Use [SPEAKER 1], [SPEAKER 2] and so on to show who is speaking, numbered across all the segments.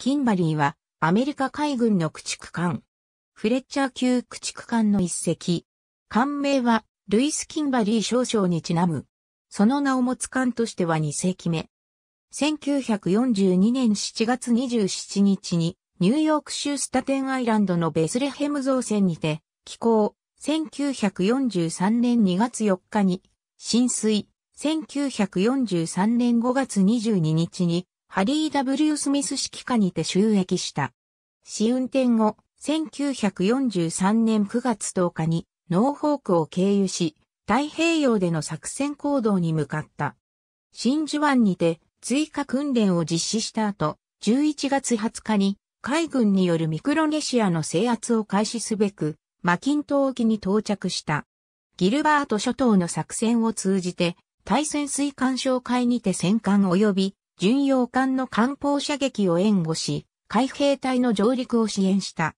[SPEAKER 1] キンバリーはアメリカ海軍の駆逐艦。フレッチャー級駆逐艦の一隻。艦名はルイス・キンバリー少将にちなむ。その名を持つ艦としては2隻目。1942年7月27日にニューヨーク州スタテンアイランドのベスレヘム造船にて寄港。1943年2月4日に浸水。1943年5月22日にハリー・ W・ スミス指揮下にて収益した。試運転後、1943年9月10日にノーホークを経由し、太平洋での作戦行動に向かった。真珠湾にて追加訓練を実施した後、11月20日に海軍によるミクロネシアの制圧を開始すべく、マキント沖に到着した。ギルバート諸島の作戦を通じて、対潜水艦哨会にて戦艦及び巡洋艦の艦砲射撃を援護し、海兵隊の上陸を支援した。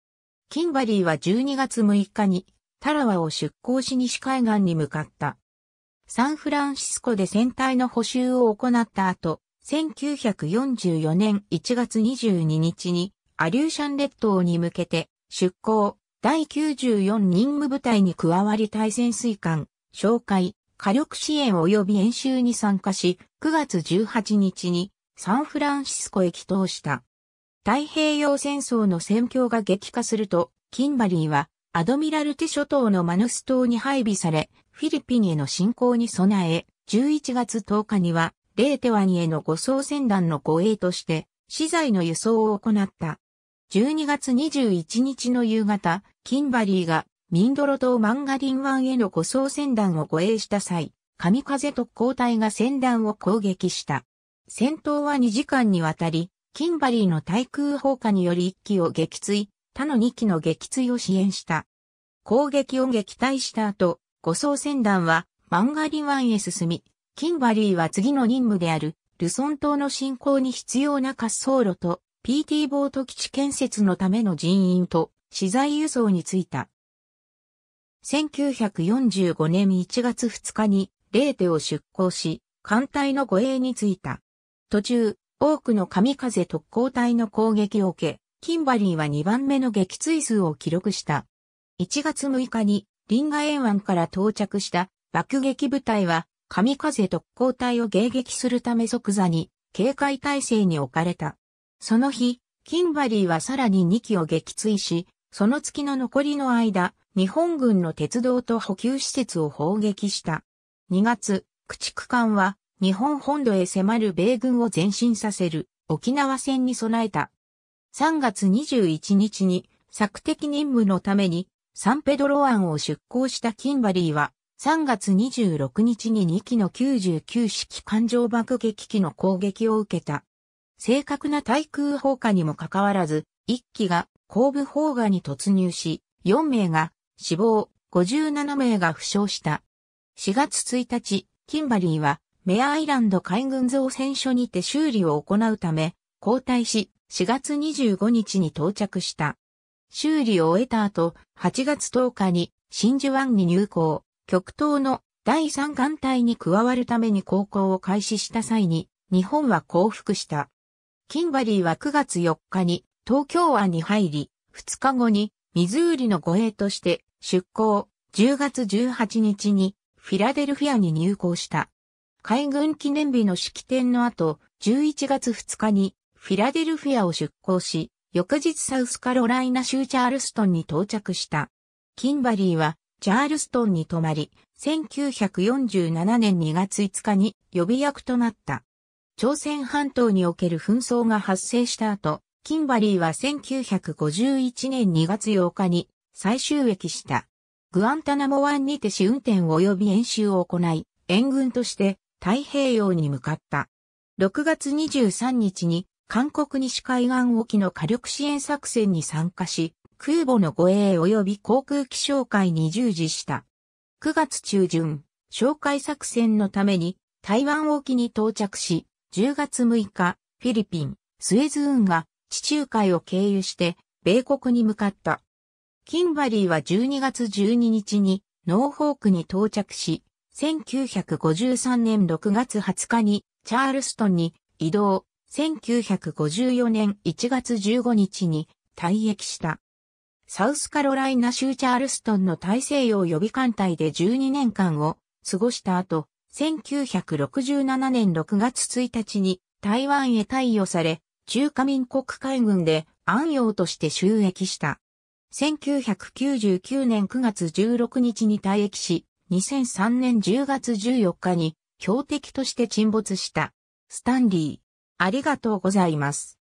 [SPEAKER 1] キンバリーは12月6日にタラワを出港し西海岸に向かった。サンフランシスコで船体の補修を行った後、1944年1月22日にアリューシャン列島に向けて出港第94任務部隊に加わり対潜水艦、紹介、火力支援及び演習に参加し、9月18日にサンフランシスコへ帰投した。太平洋戦争の戦況が激化すると、キンバリーはアドミラルテ諸島のマヌス島に配備され、フィリピンへの侵攻に備え、11月10日には、レーテワニへの護送船団の護衛として、資材の輸送を行った。12月21日の夕方、キンバリーがミンドロ島マンガリン湾への護送船団を護衛した際、神風特攻隊が船団を攻撃した。戦闘は2時間にわたり、キンバリーの対空砲火により1機を撃墜、他の2機の撃墜を支援した。攻撃を撃退した後、護送船団はマンガリ湾へ進み、キンバリーは次の任務であるルソン島の侵攻に必要な滑走路と PT ボート基地建設のための人員と資材輸送についた。1945年1月2日にレーテを出港し、艦隊の護衛についた。途中、多くの神風特攻隊の攻撃を受け、キンバリーは2番目の撃墜数を記録した。1月6日に、リンガ沿湾から到着した爆撃部隊は、神風特攻隊を迎撃するため即座に警戒態勢に置かれた。その日、キンバリーはさらに2機を撃墜し、その月の残りの間、日本軍の鉄道と補給施設を砲撃した。2月、駆逐艦は日本本土へ迫る米軍を前進させる沖縄戦に備えた。3月21日に策敵任務のためにサンペドロ湾を出港したキンバリーは3月26日に2機の99式艦上爆撃機の攻撃を受けた。正確な対空砲火にもかかわらず、1機が後部砲火に突入し、4名が死亡、57名が負傷した。4月1日、キンバリーは、メアアイランド海軍造船所にて修理を行うため、交代し、4月25日に到着した。修理を終えた後、8月10日に真珠湾に入港、極東の第3艦隊に加わるために航行を開始した際に、日本は降伏した。キンバリーは9月4日に東京湾に入り、2日後にミズーリの護衛として出港、10月18日にフィラデルフィアに入港した。海軍記念日の式典の後、11月2日にフィラデルフィアを出港し、翌日サウスカロライナ州チャールストンに到着した。キンバリーはチャールストンに泊まり、1947年2月5日に予備役となった。朝鮮半島における紛争が発生した後、キンバリーは1951年2月8日に再収益した。グアンタナモ湾にて試運転及び演習を行い、援軍として太平洋に向かった。6月23日に韓国西海岸沖の火力支援作戦に参加し、空母の護衛及び航空機紹介に従事した。9月中旬、紹介作戦のために台湾沖に到着し、10月6日、フィリピン、スエズ運が地中海を経由して米国に向かった。キンバリーは12月12日にノーホークに到着し、1953年6月20日にチャールストンに移動、1954年1月15日に退役した。サウスカロライナ州チャールストンの大西洋予備艦隊で12年間を過ごした後、1967年6月1日に台湾へ貸与され、中華民国海軍で安養として収益した。1999年9月16日に退役し、2003年10月14日に標的として沈没した。スタンリー、ありがとうございます。